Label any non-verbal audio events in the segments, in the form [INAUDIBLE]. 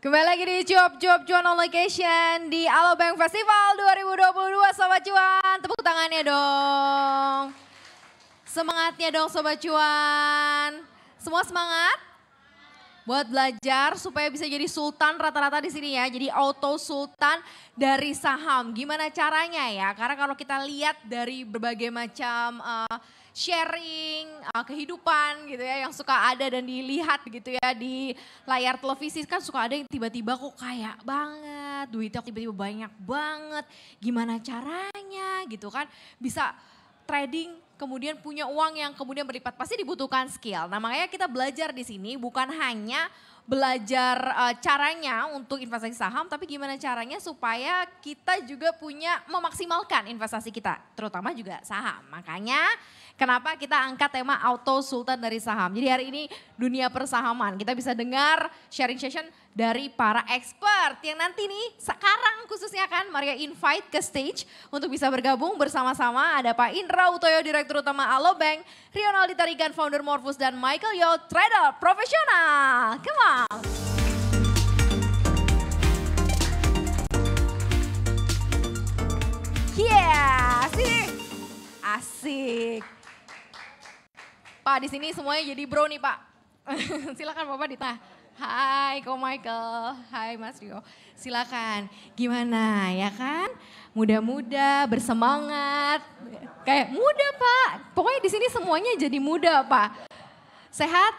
Kembali lagi di Job Job Cuan On Location di Alobank Festival 2022 Sobat Cuan. Tepuk tangannya dong. Semangatnya dong Sobat Cuan. Semua semangat? Buat belajar supaya bisa jadi sultan rata-rata di sini ya. Jadi auto sultan dari saham. Gimana caranya ya? Karena kalau kita lihat dari berbagai macam... Uh, sharing uh, kehidupan gitu ya yang suka ada dan dilihat gitu ya di layar televisi kan suka ada yang tiba-tiba kok kaya banget, duitnya tiba-tiba banyak banget, gimana caranya gitu kan bisa trading kemudian punya uang yang kemudian berlipat pasti dibutuhkan skill. Nah makanya kita belajar di sini bukan hanya belajar uh, caranya untuk investasi saham tapi gimana caranya supaya kita juga punya memaksimalkan investasi kita terutama juga saham. Makanya Kenapa kita angkat tema auto sultan dari saham. Jadi hari ini dunia persahaman. Kita bisa dengar sharing session dari para expert yang nanti nih sekarang khususnya kan Maria invite ke stage untuk bisa bergabung bersama-sama ada Pak Indra Utoyo Direktur Utama Alobank, Rionaldi Tarigan Founder Morpheus dan Michael Yo Trader Profesional. Come on. Yeah, asik. Asik. Pak, di sini semuanya jadi bro nih Pak. [LAUGHS] Silakan Bapak ditah. Hai Ko Michael, hai Mas Rio. Silakan. Gimana ya kan? Muda-muda, bersemangat. Kayak muda Pak. Pokoknya di sini semuanya jadi muda Pak. Sehat?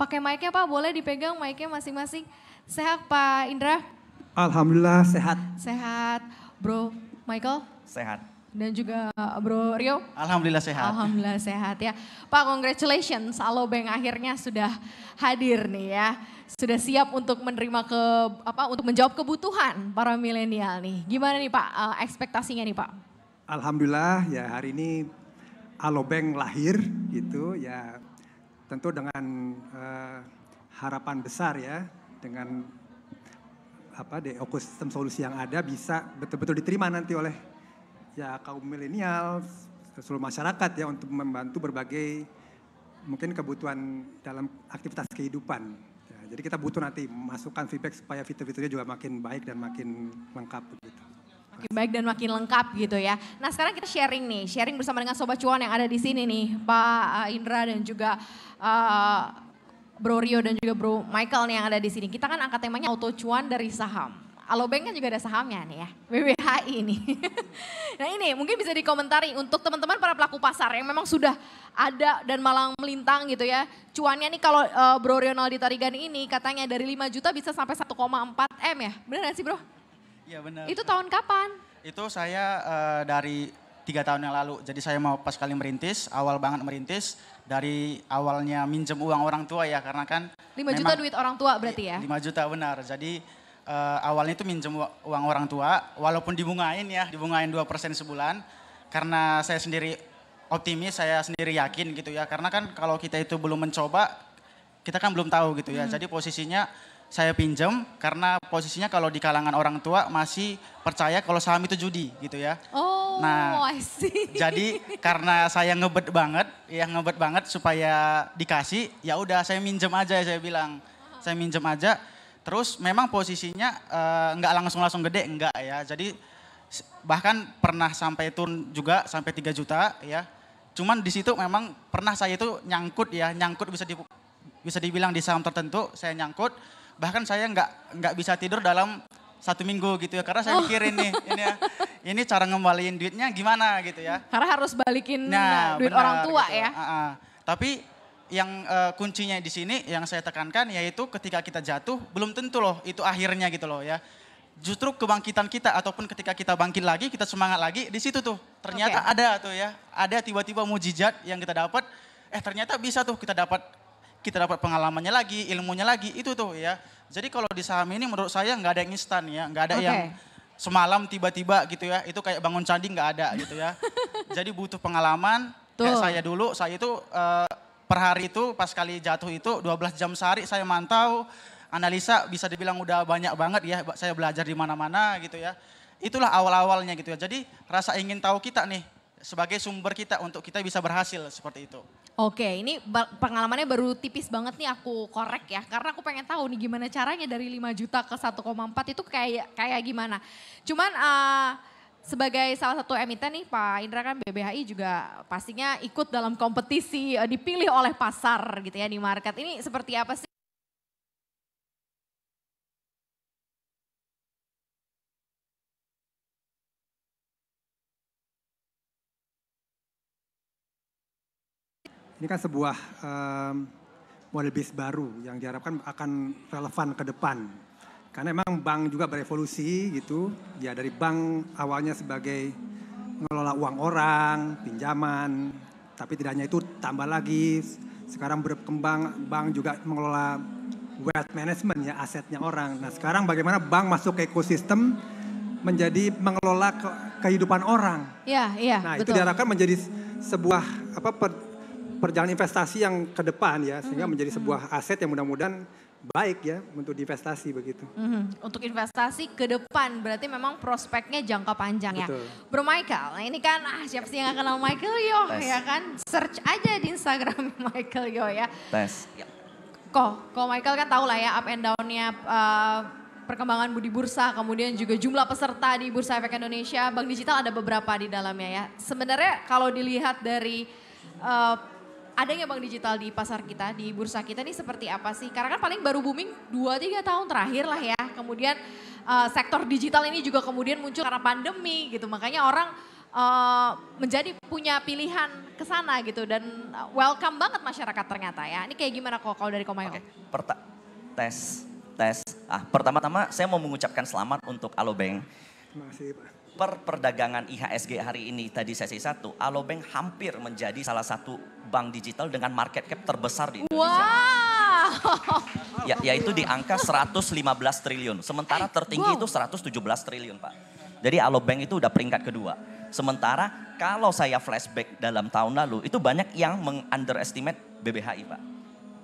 Pakai mic-nya Pak, boleh dipegang mic-nya masing-masing. Sehat Pak Indra? Alhamdulillah sehat. Sehat. Bro Michael? Sehat. Dan juga uh, Bro Rio. Alhamdulillah sehat. Alhamdulillah sehat ya. Pak congratulations Alobank akhirnya sudah hadir nih ya. Sudah siap untuk menerima ke apa untuk menjawab kebutuhan para milenial nih. Gimana nih Pak uh, ekspektasinya nih Pak? Alhamdulillah ya hari ini Alobank lahir gitu ya. Tentu dengan uh, harapan besar ya dengan apa di ekosistem solusi yang ada bisa betul-betul diterima nanti oleh ya kaum milenial, seluruh masyarakat ya untuk membantu berbagai mungkin kebutuhan dalam aktivitas kehidupan. Ya, jadi kita butuh nanti masukkan feedback supaya fitur-fiturnya juga makin baik dan makin lengkap begitu. Makin baik dan makin lengkap gitu ya. Nah sekarang kita sharing nih, sharing bersama dengan Sobat Cuan yang ada di sini nih, Pak eh, Indra dan juga uh, Bro Rio dan juga Bro Michael nih yang ada di sini. Kita kan angkat temanya auto cuan dari saham. Alobank kan juga ada sahamnya nih ya, BBHI ini. [LAUGHS] nah ini mungkin bisa dikomentari untuk teman-teman para pelaku pasar yang memang sudah ada dan malang melintang gitu ya. Cuannya nih kalau uh, Bro Rionaldi Tarigan ini katanya dari 5 juta bisa sampai 1,4 M ya, benar gak sih Bro? Iya benar. Itu tahun kapan? Itu saya uh, dari tiga tahun yang lalu. Jadi saya mau pas kali merintis, awal banget merintis dari awalnya minjem uang orang tua ya karena kan 5 juta duit orang tua berarti iya, ya? 5 juta benar. Jadi uh, awalnya itu minjem uang orang tua, walaupun dibungain ya, dibungain 2% sebulan. Karena saya sendiri optimis, saya sendiri yakin gitu ya. Karena kan kalau kita itu belum mencoba, kita kan belum tahu gitu ya. Hmm. Jadi posisinya saya pinjam karena posisinya kalau di kalangan orang tua masih percaya kalau saham itu judi gitu ya. Oh, nah, I see. [LAUGHS] Jadi karena saya ngebet banget, ya ngebet banget supaya dikasih, ya udah saya minjem aja ya saya bilang. Ah. Saya minjem aja Terus memang posisinya uh, nggak langsung-langsung gede, enggak ya. Jadi bahkan pernah sampai turun juga sampai 3 juta ya. Cuman di situ memang pernah saya itu nyangkut ya, nyangkut bisa di, bisa dibilang di saham tertentu saya nyangkut. Bahkan saya nggak nggak bisa tidur dalam satu minggu gitu ya karena saya oh. mikirin nih ini ya ini cara ngembaliin duitnya gimana gitu ya karena harus balikin nah, duit benar, orang tua gitu. ya uh -uh. tapi yang uh, kuncinya di sini yang saya tekankan yaitu ketika kita jatuh belum tentu loh itu akhirnya gitu loh ya. Justru kebangkitan kita ataupun ketika kita bangkit lagi, kita semangat lagi di situ tuh. Ternyata okay. ada tuh ya. Ada tiba-tiba mujizat yang kita dapat. Eh ternyata bisa tuh kita dapat kita dapat pengalamannya lagi, ilmunya lagi itu tuh ya. Jadi kalau di saham ini menurut saya nggak ada yang instan ya, nggak ada okay. yang semalam tiba-tiba gitu ya. Itu kayak bangun candi nggak ada gitu ya. [LAUGHS] Jadi butuh pengalaman, Tuh. Kayak saya dulu, saya itu uh, eh, per hari itu pas kali jatuh itu 12 jam sehari saya mantau, analisa bisa dibilang udah banyak banget ya, saya belajar di mana-mana gitu ya. Itulah awal-awalnya gitu ya. Jadi rasa ingin tahu kita nih sebagai sumber kita untuk kita bisa berhasil seperti itu. Oke, ini pengalamannya baru tipis banget nih aku korek ya. Karena aku pengen tahu nih gimana caranya dari 5 juta ke 1,4 itu kayak kayak gimana. Cuman uh, sebagai salah satu emiten nih Pak Indra kan BBHI juga pastinya ikut dalam kompetisi eh, dipilih oleh pasar gitu ya di market. Ini seperti apa sih? Ini kan sebuah um, model bis baru yang diharapkan akan relevan ke depan karena memang bank juga berevolusi gitu. Ya dari bank awalnya sebagai ngelola uang orang, pinjaman, tapi tidak hanya itu tambah lagi sekarang berkembang bank juga mengelola wealth management ya asetnya orang. Nah sekarang bagaimana bank masuk ke ekosistem menjadi mengelola ke, kehidupan orang. ya iya. Nah betul. itu diharapkan menjadi sebuah apa per, perjalanan investasi yang ke depan ya sehingga hmm. menjadi sebuah aset yang mudah-mudahan baik ya untuk investasi begitu. Mm-hmm. Untuk investasi ke depan berarti memang prospeknya jangka panjang ya. Betul. ya. Bro Michael, nah ini kan ah siapa sih yang gak kenal Michael Yo Tes. ya kan? Search aja di Instagram [LAUGHS] Michael Yo ya. Tes. Ya. Kok, kok Michael kan tau lah ya up and down-nya uh, perkembangan budi bursa, kemudian juga jumlah peserta di Bursa Efek Indonesia, Bank Digital ada beberapa di dalamnya ya. Sebenarnya kalau dilihat dari uh, ada bank digital di pasar kita, di bursa kita ini seperti apa sih? Karena kan paling baru booming 2-3 tahun terakhir lah ya. Kemudian uh, sektor digital ini juga kemudian muncul karena pandemi gitu. Makanya orang uh, menjadi punya pilihan ke sana gitu. Dan eh, welcome banget masyarakat ternyata ya. Ini kayak gimana kok kalau dari Komayo? Oke, okay. tes, tes. Ah, pertama-tama saya mau mengucapkan selamat untuk Alobank. Terima kasih Pak per perdagangan IHSG hari ini tadi sesi satu, Alobank hampir menjadi salah satu bank digital dengan market cap terbesar di Indonesia. Wow. Ya, yaitu di angka 115 triliun. Sementara eh, tertinggi wow. itu 117 triliun, Pak. Jadi Alobank itu udah peringkat kedua. Sementara kalau saya flashback dalam tahun lalu itu banyak yang mengunderestimate BBHI, Pak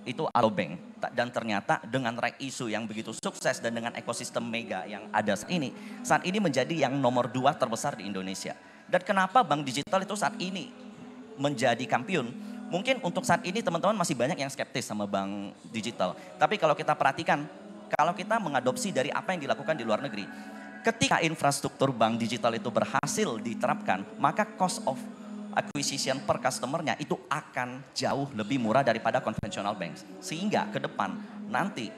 itu Alobank. Dan ternyata dengan rek isu yang begitu sukses dan dengan ekosistem mega yang ada saat ini, saat ini menjadi yang nomor dua terbesar di Indonesia. Dan kenapa bank digital itu saat ini menjadi kampion Mungkin untuk saat ini teman-teman masih banyak yang skeptis sama bank digital. Tapi kalau kita perhatikan, kalau kita mengadopsi dari apa yang dilakukan di luar negeri, ketika infrastruktur bank digital itu berhasil diterapkan, maka cost of acquisition per customernya itu akan jauh lebih murah daripada conventional banks. Sehingga ke depan nanti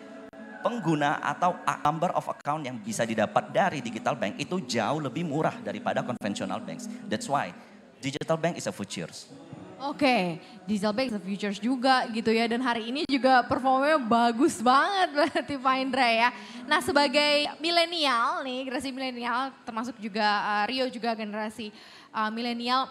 pengguna atau number of account yang bisa didapat dari digital bank itu jauh lebih murah daripada conventional banks. That's why digital bank is a future. Oke, okay. digital bank is a futures juga gitu ya dan hari ini juga performanya bagus banget [LAUGHS] berarti Findra ya. Nah sebagai milenial nih generasi milenial termasuk juga uh, Rio juga generasi uh, milenial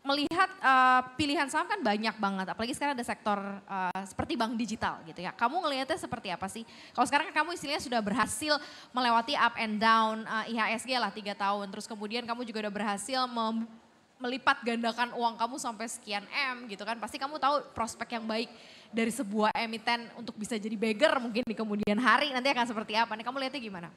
melihat uh, pilihan saham kan banyak banget, apalagi sekarang ada sektor uh, seperti bank digital gitu ya. Kamu ngelihatnya seperti apa sih? Kalau sekarang kan kamu istilahnya sudah berhasil melewati up and down uh, eh, IHSG lah tiga tahun, terus kemudian kamu juga udah berhasil mem melipat gandakan uang kamu sampai sekian M gitu kan. Pasti kamu tahu prospek yang baik dari sebuah emiten untuk bisa jadi beggar mungkin di kemudian hari nanti akan seperti apa. Nih kamu lihatnya gimana?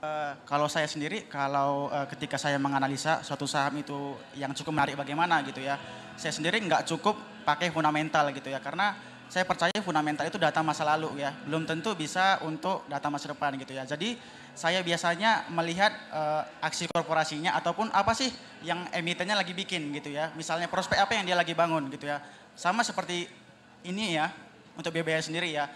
Eh, kalau saya sendiri, kalau uh, ketika saya menganalisa suatu saham itu yang cukup menarik bagaimana gitu ya, saya sendiri nggak cukup pakai fundamental gitu ya, karena saya percaya fundamental itu data masa lalu ya, belum tentu bisa untuk data masa depan gitu ya. Jadi saya biasanya melihat uh, aksi korporasinya ataupun apa sih yang emitennya lagi bikin gitu ya, misalnya prospek apa yang dia lagi bangun gitu ya, sama seperti ini ya untuk BBI sendiri ya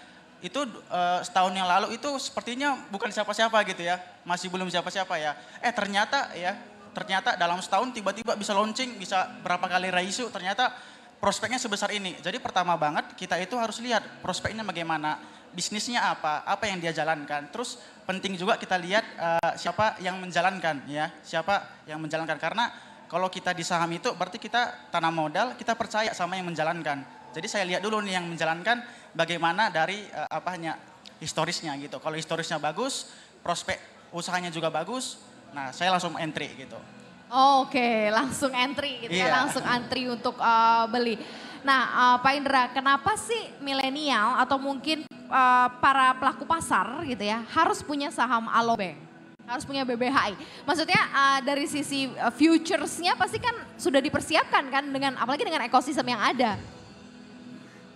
itu uh, setahun yang lalu itu sepertinya bukan siapa-siapa gitu ya, masih belum siapa-siapa ya. Eh ternyata ya, ternyata dalam setahun tiba-tiba bisa launching, bisa berapa kali raisu, ternyata prospeknya sebesar ini. Jadi pertama banget kita itu harus lihat prospeknya bagaimana, bisnisnya apa, apa yang dia jalankan. Terus penting juga kita lihat uh, siapa yang menjalankan ya, siapa yang menjalankan karena kalau kita di saham itu berarti kita tanam modal, kita percaya sama yang menjalankan. Jadi saya lihat dulu nih yang menjalankan bagaimana dari uh, apanya historisnya gitu. Kalau historisnya bagus, prospek usahanya juga bagus, nah saya langsung entry gitu. Oh, Oke, okay. langsung entry gitu yeah. ya, iya. langsung antri untuk uh, beli. Nah, uh, Pak Indra, kenapa sih milenial atau mungkin uh, para pelaku pasar gitu ya harus punya saham Alobank? Harus punya BBHI. Maksudnya uh, dari sisi uh, futuresnya pasti kan sudah dipersiapkan kan dengan apalagi dengan ekosistem yang ada.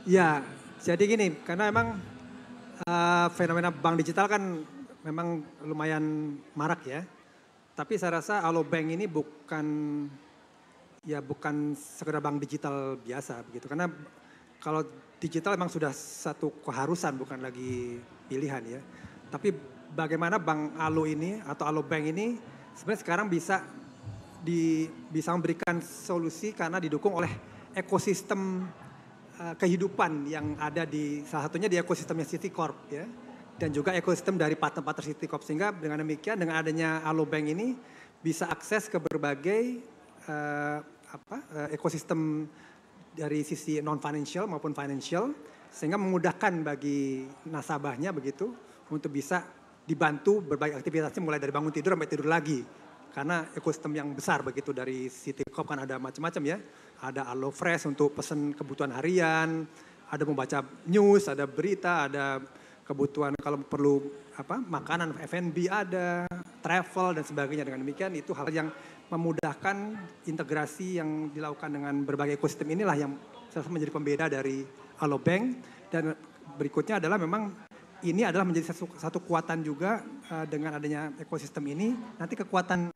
Ya, jadi gini, karena emang uh, fenomena bank digital kan memang lumayan marak ya. Tapi saya rasa alo bank ini bukan ya bukan sekedar bank digital biasa begitu. Karena kalau digital memang sudah satu keharusan bukan lagi pilihan ya. Tapi bagaimana bank Alo ini atau alo bank ini sebenarnya sekarang bisa di bisa memberikan solusi karena didukung oleh ekosistem Eh, kehidupan yang ada di salah satunya di ekosistemnya Corp ya dan juga ekosistem dari partner-partner Corp sehingga dengan demikian dengan adanya Alobank ini bisa akses ke berbagai uh, apa uh, ekosistem dari sisi non financial maupun financial sehingga memudahkan bagi nasabahnya begitu untuk bisa dibantu berbagai aktivitasnya mulai dari bangun tidur sampai tidur lagi karena ekosistem yang besar begitu dari Corp kan ada macam-macam ya. Ada AloFresh untuk pesan kebutuhan harian, ada membaca news, ada berita, ada kebutuhan kalau perlu apa makanan F&B ada, travel dan sebagainya. Dengan demikian itu hal yang memudahkan integrasi yang dilakukan dengan berbagai ekosistem inilah yang selesai menjadi pembeda dari Alobank dan berikutnya adalah memang ini adalah menjadi satu kekuatan juga Eh, dengan adanya ekosistem ini nanti kekuatan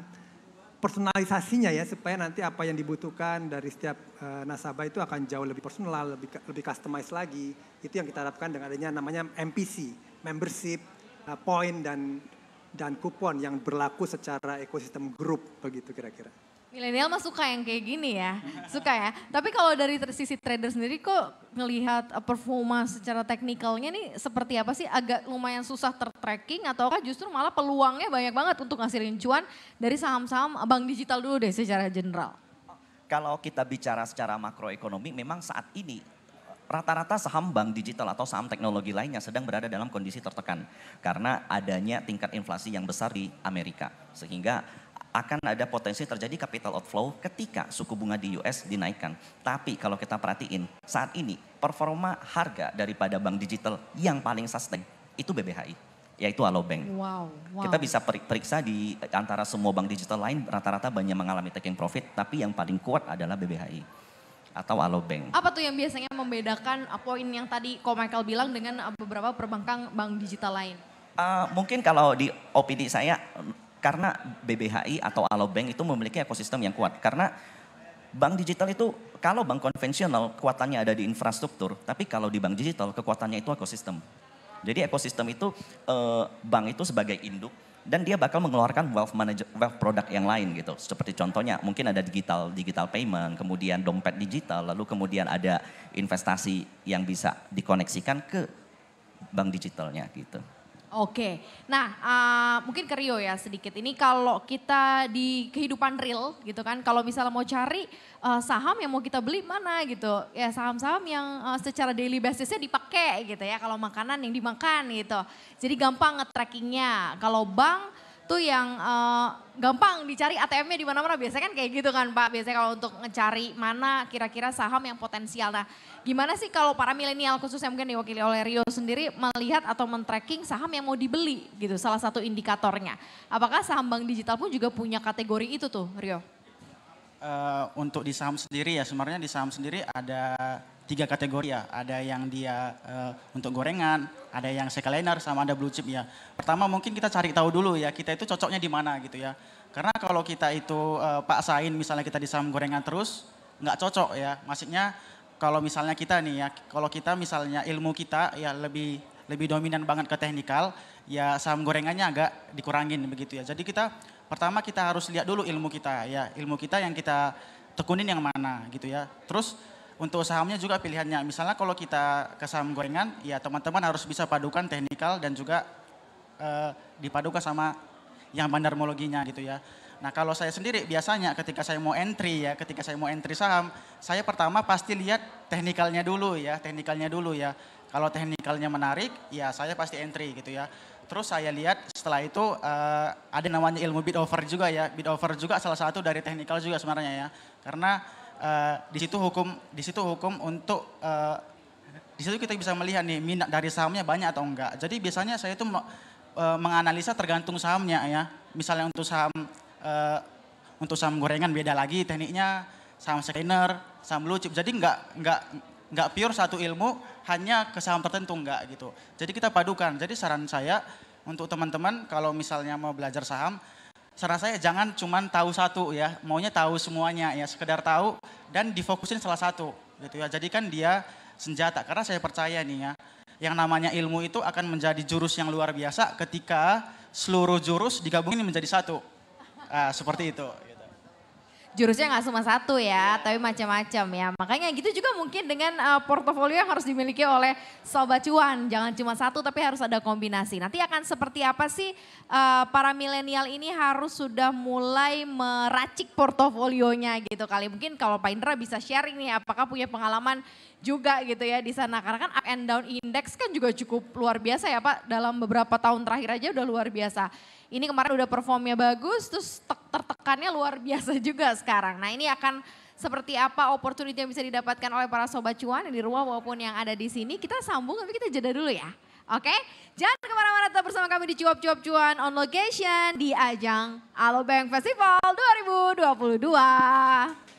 personalisasinya ya supaya nanti apa yang dibutuhkan dari setiap uh, nasabah itu akan jauh lebih personal, lebih lebih customized lagi. Itu yang kita harapkan dengan adanya namanya MPC, membership uh, point dan dan kupon yang berlaku secara ekosistem grup begitu kira-kira. Milenial mah suka yang kayak gini ya, suka ya. Tapi kalau dari sisi trader sendiri kok ngelihat eh, performa secara teknikalnya nih seperti apa sih? Agak lumayan susah tertracking ataukah justru malah peluangnya banyak banget untuk ngasilin cuan dari saham-saham eh, bank digital dulu deh secara general? Kalau kita bicara secara makroekonomi memang saat ini eh, rata-rata saham bank digital atau saham teknologi lainnya sedang berada dalam kondisi tertekan karena adanya tingkat inflasi yang besar di Amerika. Sehingga akan ada potensi terjadi capital outflow ketika suku bunga di US dinaikkan. Tapi kalau kita perhatiin, saat ini performa harga daripada bank digital yang paling sustain itu BBHI yaitu Alobank. Wow, wow. Kita bisa periksa di antara semua bank digital lain rata-rata banyak mengalami taking profit, tapi yang paling kuat adalah BBHI atau Alobank. Apa tuh yang biasanya membedakan uh, poin yang tadi Ko Michael bilang dengan uh, beberapa perbankan bank digital lain? Uh, mungkin kalau di opini saya karena BBHI atau Alobank itu memiliki ekosistem yang kuat. Karena bank digital itu kalau bank konvensional kekuatannya ada di infrastruktur, tapi kalau di bank digital kekuatannya itu ekosistem. Jadi ekosistem itu eh, bank itu sebagai induk dan dia bakal mengeluarkan wealth manager, wealth product yang lain gitu. Seperti contohnya mungkin ada digital digital payment, kemudian dompet digital, lalu kemudian ada investasi yang bisa dikoneksikan ke bank digitalnya gitu. Oke, nah uh, mungkin ke Rio ya sedikit. Ini kalau kita di kehidupan real gitu kan, kalau misalnya mau cari uh, saham yang mau kita beli mana gitu. Ya saham-saham yang uh, secara daily basisnya dipakai gitu ya, kalau makanan yang dimakan gitu. Jadi gampang nge-trackingnya. Kalau bank tuh yang uh, gampang dicari ATM-nya di mana-mana. Biasanya kan kayak gitu kan Pak. Biasanya kalau untuk ngecari mana kira-kira saham yang potensial. Nah gimana sih kalau para milenial khususnya mungkin diwakili oleh Rio sendiri melihat atau men-tracking saham yang mau dibeli gitu salah satu indikatornya. Apakah saham bank digital pun juga punya kategori itu tuh Rio? Uh, untuk di saham sendiri ya sebenarnya di saham sendiri ada tiga kategori ya. Ada yang dia uh, untuk gorengan, ada yang secondhand sama ada blue chip ya. Pertama mungkin kita cari tahu dulu ya kita itu cocoknya di mana gitu ya. Karena kalau kita itu uh, eh, paksain misalnya kita di saham gorengan terus nggak cocok ya. Maksudnya kalau misalnya kita nih ya, kalau kita misalnya ilmu kita ya lebih lebih dominan banget ke teknikal, ya saham gorengannya agak dikurangin begitu ya. Jadi kita pertama kita harus lihat dulu ilmu kita ya, ilmu kita yang kita tekunin yang mana gitu ya. Terus untuk sahamnya juga pilihannya. Misalnya kalau kita ke saham gorengan, ya teman-teman harus bisa padukan teknikal dan juga eh, dipadukan sama yang bandarmologinya gitu ya. Nah kalau saya sendiri biasanya ketika saya mau entry ya, ketika saya mau entry saham, saya pertama pasti lihat teknikalnya dulu ya, teknikalnya dulu ya. Kalau teknikalnya menarik, ya saya pasti entry gitu ya. Terus saya lihat setelah itu uh, ada namanya ilmu bid over juga ya, bid over juga salah satu dari teknikal juga sebenarnya ya. Karena Eh, di situ hukum di situ hukum untuk uh, di situ kita bisa melihat nih minat dari sahamnya banyak atau enggak. Jadi biasanya saya itu eh, menganalisa tergantung sahamnya ya. Misalnya untuk saham uh, untuk saham gorengan beda lagi tekniknya, saham scanner, saham blue Jadi enggak enggak enggak pure satu ilmu hanya ke saham tertentu enggak gitu. Jadi kita padukan. Jadi saran saya untuk teman-teman kalau misalnya mau belajar saham saran saya jangan cuman tahu satu ya, maunya tahu semuanya ya, sekedar tahu dan difokusin salah satu gitu ya. Jadikan dia senjata karena saya percaya nih ya, yang namanya ilmu itu akan menjadi jurus yang luar biasa ketika seluruh jurus digabungin menjadi satu. Uh, seperti itu jurusnya nggak cuma satu ya, iya. tapi macam-macam ya. Makanya gitu juga mungkin dengan uh, portofolio yang harus dimiliki oleh sobat cuan, jangan cuma satu tapi harus ada kombinasi. Nanti akan seperti apa sih uh, para milenial ini harus sudah mulai meracik portofolionya gitu kali. Mungkin kalau Pak Indra bisa sharing nih, apakah punya pengalaman juga gitu ya di sana karena kan up and down index kan juga cukup luar biasa ya Pak dalam beberapa tahun terakhir aja udah luar biasa ini kemarin udah performnya bagus terus tertekannya luar biasa juga sekarang. Nah ini akan seperti apa opportunity yang bisa didapatkan oleh para sobat cuan yang di rumah maupun yang ada di sini. Kita sambung tapi kita jeda dulu ya. Oke, jangan kemana-mana tetap bersama kami di Cuap Cuap Cuan on location di ajang Alobank Festival 2022.